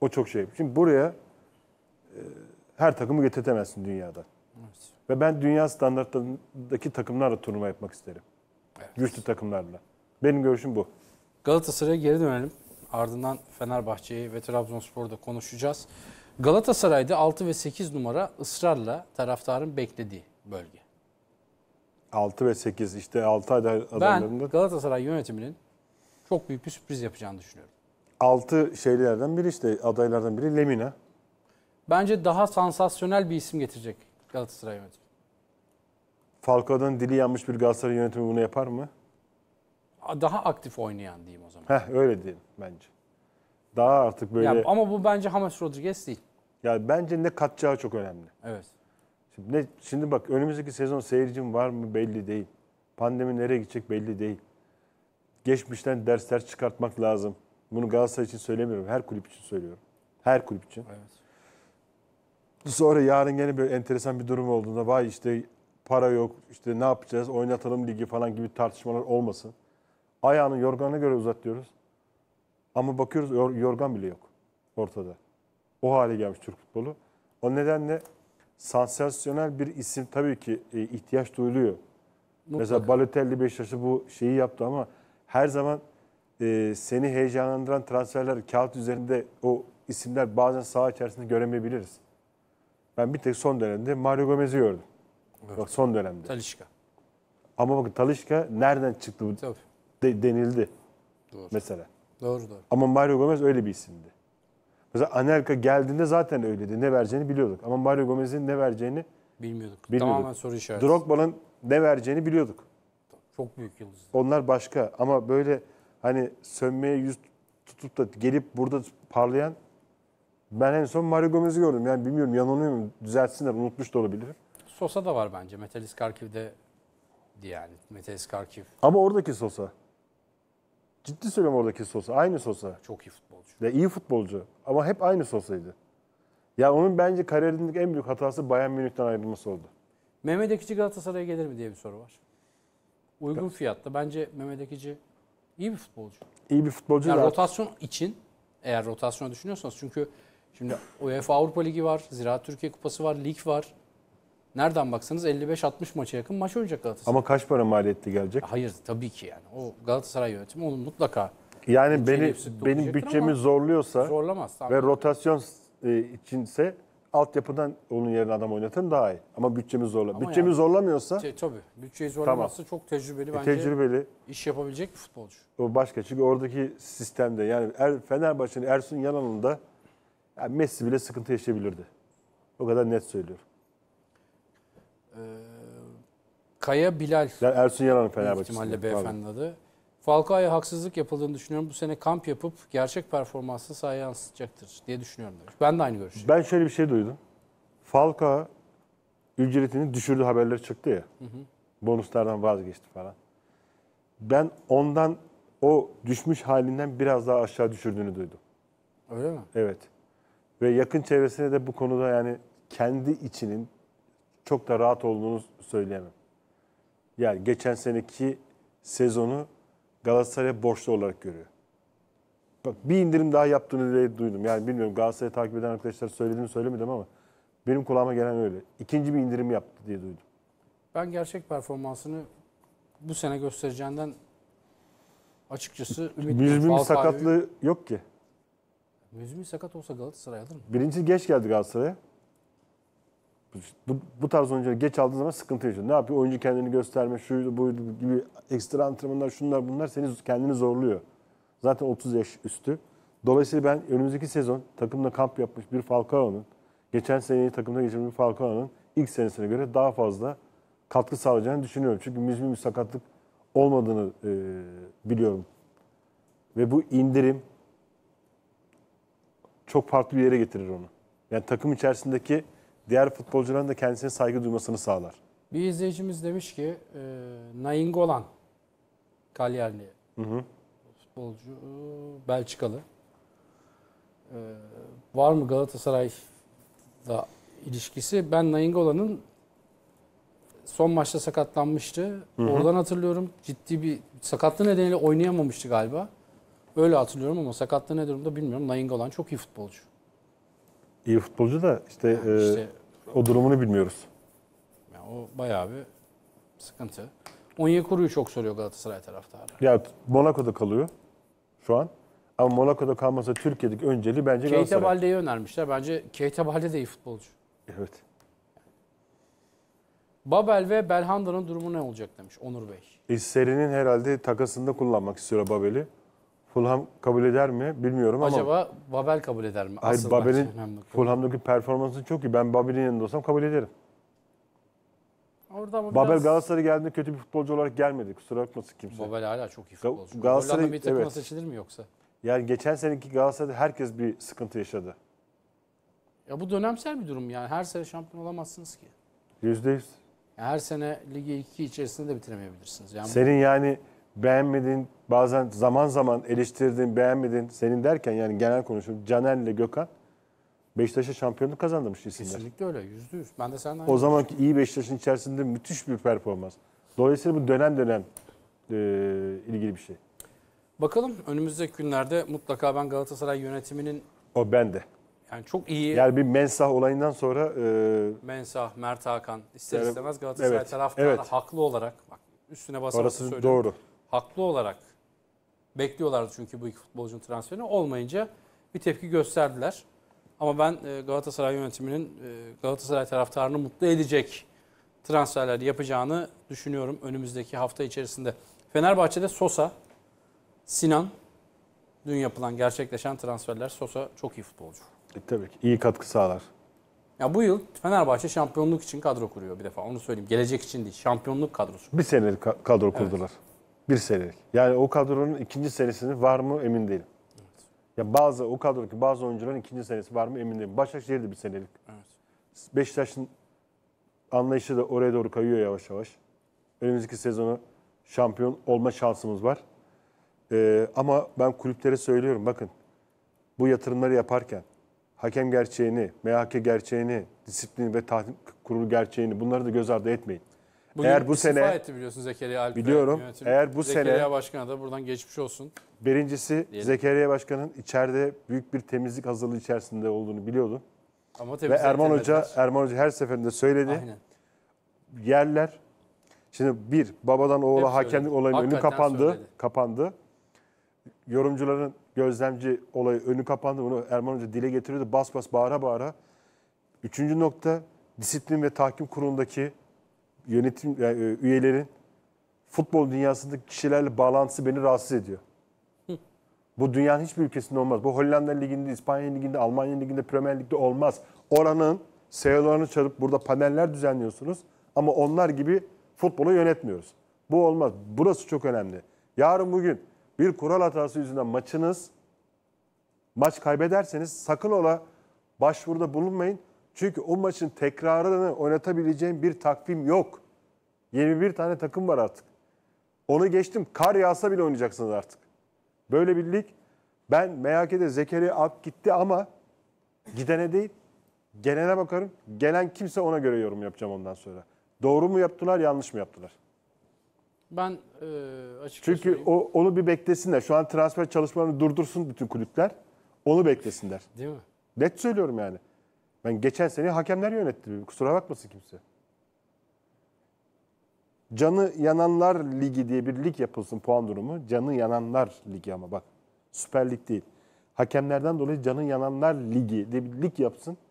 O çok şey. Şimdi buraya e, her takımı getirtemezsin dünyada. Evet. Ve ben dünya standartlarındaki takımlarla turnuva yapmak isterim. Evet. Güçlü takımlarla. Benim görüşüm bu. Galatasaray'a geri dönelim. Ardından Fenerbahçe'yi ve Trabzonspor'da konuşacağız. Galatasaray'da 6 ve 8 numara ısrarla taraftarın beklediği bölge. 6 ve 8 işte 6 aday adaylarında. Ben Galatasaray yönetiminin çok büyük bir sürpriz yapacağını düşünüyorum altı şeylerden biri işte adaylardan biri Lemina. Bence daha sansasyonel bir isim getirecek Galatasaray yönetimi. Falcao'dan dili yanmış bir Galatasaray yönetimi bunu yapar mı? Daha aktif oynayan diyeyim o zaman. Heh, öyle diyeyim bence. Daha artık böyle... Ya, ama bu bence James Rodriguez değil. Ya bence ne katacağı çok önemli. Evet. Şimdi, ne, şimdi bak önümüzdeki sezon seyircim var mı belli değil. Pandemi nereye gidecek belli değil. Geçmişten dersler çıkartmak lazım. Bunu Galatasaray için söylemiyorum. Her kulüp için söylüyorum. Her kulüp için. Evet. Sonra yarın gene bir enteresan bir durum olduğunda vay işte para yok, işte ne yapacağız, oynatalım ligi falan gibi tartışmalar olmasın. Ayağını yorganına göre uzat Ama bakıyoruz yor, yorgan bile yok ortada. O hale gelmiş Türk futbolu. O nedenle sansasyonel bir isim tabii ki e, ihtiyaç duyuluyor. Mutlaka. Mesela Balotelli Beşiktaş'ı bu şeyi yaptı ama her zaman e, seni heyecanlandıran transferler kağıt üzerinde o isimler bazen saha içerisinde göremeyebiliriz. Ben bir tek son dönemde Mario Gomez'i gördüm. Evet. Bak son dönemde. Talişka. Ama bakın Talişka nereden çıktı bu Tabii. De, denildi. Doğru. Mesela. Doğru doğru. Ama Mario Gomez öyle bir isimdi. Mesela Anelka geldiğinde zaten öyleydi. Ne vereceğini biliyorduk. Ama Mario Gomez'in ne vereceğini bilmiyorduk. bilmiyorduk. Tamamen soru işareti. Drogba'nın ne vereceğini biliyorduk. Çok büyük yıldız. Onlar başka ama böyle hani sönmeye yüz tutup da gelip burada parlayan ben en son Mario Gomez'i gördüm. Yani bilmiyorum yanılıyor muyum? Düzeltsinler. Unutmuş da olabilir. Sosa da var bence. Metalist Karkiv'de yani. Metalist Karkiv. Ama oradaki Sosa. Ciddi söylüyorum oradaki Sosa. Aynı Sosa. Çok iyi futbolcu. Ya iyi futbolcu. Ama hep aynı Sosa'ydı. Ya onun bence kariyerindeki en büyük hatası Bayern Münih'ten ayrılması oldu. Mehmet Ekici Galatasaray'a gelir mi diye bir soru var. Uygun fiyatta. Bence Mehmet Ekici İyi bir futbolcu. İyi bir futbolcu. Yani rotasyon için eğer rotasyonu düşünüyorsanız çünkü şimdi UEFA Avrupa Ligi var, Ziraat Türkiye Kupası var, lig var. Nereden baksanız 55-60 maça yakın maç oynayacak Galatasaray. Ama kaç para maliyetli gelecek? Hayır tabii ki yani. O Galatasaray yönetimi onu mutlaka yani beni benim bütçemi zorluyorsa zorlamaz, tamam. ve rotasyon e, içinse altyapıdan onun yerine adam oynatın daha iyi. Ama bütçemiz zorla. Ama bütçemiz yani, zorlamıyorsa şey, tabii. Bütçeyi zorlaması tamam. çok tecrübeli e, Tecrübeli. İş yapabilecek bir futbolcu. O başka. Çünkü oradaki sistemde yani er, Fenerbahçe'nin Ersun Yanal'ın da yani Messi bile sıkıntı yaşayabilirdi. O kadar net söylüyorum. Ee, Kaya Bilal. Yani Ersun Yanal'ın Fenerbahçe'si. İhtimalle beyefendi adı. Falcao'ya haksızlık yapıldığını düşünüyorum. Bu sene kamp yapıp gerçek performansı sahaya yansıtacaktır diye düşünüyorum demiş. Ben de aynı görüşteyim. Ben şöyle bir şey duydum. Falcao ücretini düşürdü haberleri çıktı ya. Hı hı. Bonuslardan vazgeçti falan. Ben ondan o düşmüş halinden biraz daha aşağı düşürdüğünü duydum. Öyle mi? Evet. Ve yakın çevresinde de bu konuda yani kendi içinin çok da rahat olduğunu söyleyemem. Yani geçen seneki sezonu Galatasaray'a borçlu olarak görüyor. Bak bir indirim daha yaptığını bile duydum. Yani bilmiyorum Galatasaray'ı takip eden arkadaşlar söyledi mi söylemedim ama benim kulağıma gelen öyle. İkinci bir indirim yaptı diye duydum. Ben gerçek performansını bu sene göstereceğinden açıkçası ümit Müzmin sakatlığı yok ki. Müzmin sakat olsa Galatasaray alır mı? Birinci geç geldi Galatasaray'a. Bu, bu tarz oyuncuları geç aldığın zaman sıkıntı yaşıyor. Ne yapıyor? Oyuncu kendini gösterme, şu buydu gibi ekstra antrenmanlar, şunlar bunlar seni kendini zorluyor. Zaten 30 yaş üstü. Dolayısıyla ben önümüzdeki sezon takımla kamp yapmış bir Falcao'nun, geçen seneyi takımda geçirmiş bir Falcao'nun ilk senesine göre daha fazla katkı sağlayacağını düşünüyorum. Çünkü müzmin bir sakatlık olmadığını e, biliyorum. Ve bu indirim çok farklı bir yere getirir onu. Yani takım içerisindeki diğer futbolcuların da kendisine saygı duymasını sağlar. Bir izleyicimiz demiş ki e, Nainggolan Kalyerli hı hı. futbolcu e, Belçikalı. E, var mı Galatasaray'da ilişkisi? Ben Nainggolan'ın son maçta sakatlanmıştı. Hı hı. Oradan hatırlıyorum. Ciddi bir sakatlığı nedeniyle oynayamamıştı galiba. Öyle hatırlıyorum ama sakatlığı ne durumda bilmiyorum. Nainggolan çok iyi futbolcu iyi futbolcu da işte, yani e, işte e, o durumunu bilmiyoruz. Yani o bayağı bir sıkıntı. Onyekuru'yu çok soruyor Galatasaray taraftarı. Ya Monaco'da kalıyor şu an. Ama Monaco'da kalmasa Türkiye'deki önceliği bence Keita Galatasaray. Keita Balde'yi önermişler. Bence Keita Balde de iyi futbolcu. Evet. Babel ve Belhanda'nın durumu ne olacak demiş Onur Bey. E, serinin herhalde takasında kullanmak istiyor Babel'i. Fulham kabul eder mi bilmiyorum ama... Acaba Babel kabul eder mi? Hayır, Babel'in Fulham'daki performansı çok iyi. Ben Babel'in yanında olsam kabul ederim. Orada ama Babel biraz... Galatasaray geldiğinde kötü bir futbolcu olarak gelmedi. Kusura bakmasın kimse. Babel hala çok iyi futbolcu. Galatasaray Hollanda bir takıma evet. seçilir mi yoksa? Yani geçen seneki Galatasaray'da herkes bir sıkıntı yaşadı. Ya bu dönemsel bir durum yani. Her sene şampiyon olamazsınız ki. Yüzde yüz. Her sene ligi iki içerisinde de bitiremeyebilirsiniz. Yani Senin bu... yani beğenmedin, bazen zaman zaman eleştirdin, beğenmedin. Senin derken yani genel konuşuyorum. ile Gökhan Beşiktaş'a şampiyonluk kazandırmış isimler. Kesinlikle öyle, yüzde yüz. Ben de senden... O zamanki iyi Beşiktaş'ın içerisinde müthiş bir performans. Dolayısıyla bu dönem dönem e, ilgili bir şey. Bakalım önümüzdeki günlerde mutlaka ben Galatasaray yönetiminin... O bende. Yani çok iyi... Yani bir mensah olayından sonra... E... Mensah, Mert Hakan ister istemez Galatasaray evet, taraftarı evet. haklı olarak... Bak, üstüne basarak söylüyorum. Orası doğru haklı olarak bekliyorlardı çünkü bu iki futbolcunun transferini olmayınca bir tepki gösterdiler. Ama ben e, Galatasaray yönetiminin e, Galatasaray taraftarını mutlu edecek transferler yapacağını düşünüyorum önümüzdeki hafta içerisinde. Fenerbahçe'de Sosa, Sinan, dün yapılan gerçekleşen transferler Sosa çok iyi futbolcu. E, tabii ki iyi katkı sağlar. Ya bu yıl Fenerbahçe şampiyonluk için kadro kuruyor bir defa onu söyleyeyim. Gelecek için değil şampiyonluk kadrosu. Bir senelik kadro kurdular. Evet. Bir senelik. Yani o kadronun ikinci senesini var mı emin değilim. Evet. Ya bazı o kadronun bazı oyuncuların ikinci senesi var mı emin değilim. Başakşehir'de bir senelik. Evet. Beşiktaş'ın anlayışı da oraya doğru kayıyor yavaş yavaş. Önümüzdeki sezonu şampiyon olma şansımız var. Ee, ama ben kulüplere söylüyorum bakın bu yatırımları yaparken hakem gerçeğini, MHK gerçeğini, disiplin ve tahkim kurulu gerçeğini bunları da göz ardı etmeyin. Bugün eğer bu sene etti biliyorsun Zekeriya Alper biliyorum. Yönetimi. Eğer bu Zekeriya sene Zekeriya Başkan'a da buradan geçmiş olsun. Birincisi diyelim. Zekeriya Başkan'ın içeride büyük bir temizlik hazırlığı içerisinde olduğunu biliyordum. Ama Ve Erman Hoca Erman Hoca her seferinde söyledi. Aynen. Yerler Şimdi bir babadan oğula Hep hakemlik olayının önü kapandı. Söyledi. Kapandı. Yorumcuların gözlemci olayı önü kapandı. Bunu Erman Hoca dile getiriyordu. Bas bas bağıra bağıra. Üçüncü nokta disiplin ve tahkim kurulundaki yönetim yani, e, üyelerin futbol dünyasındaki kişilerle bağlantısı beni rahatsız ediyor. Bu dünyanın hiçbir ülkesinde olmaz. Bu Hollanda Ligi'nde, İspanya Ligi'nde, Almanya Ligi'nde, Premier Lig'de olmaz. Oranın seyalarını çalıp burada paneller düzenliyorsunuz. Ama onlar gibi futbolu yönetmiyoruz. Bu olmaz. Burası çok önemli. Yarın bugün bir kural hatası yüzünden maçınız maç kaybederseniz sakın ola başvuruda bulunmayın. Çünkü o maçın tekrarını oynatabileceğin bir takvim yok. 21 tane takım var artık. Onu geçtim. Kar yağsa bile oynayacaksınız artık. Böyle bir lig. Ben MHK'de Zekeriya Ak gitti ama gidene değil, gelene bakarım. Gelen kimse ona göre yorum yapacağım ondan sonra. Doğru mu yaptılar, yanlış mı yaptılar? Ben e, açıkçası... Çünkü o, onu bir beklesinler. Şu an transfer çalışmalarını durdursun bütün kulüpler. Onu beklesinler. Değil mi? Net söylüyorum yani. Ben geçen sene hakemler yönetti. Kusura bakmasın kimse. Canı Yananlar Ligi diye bir lig yapılsın puan durumu. Canı Yananlar Ligi ama bak. Süper Lig değil. Hakemlerden dolayı Canı Yananlar Ligi diye bir lig yapsın.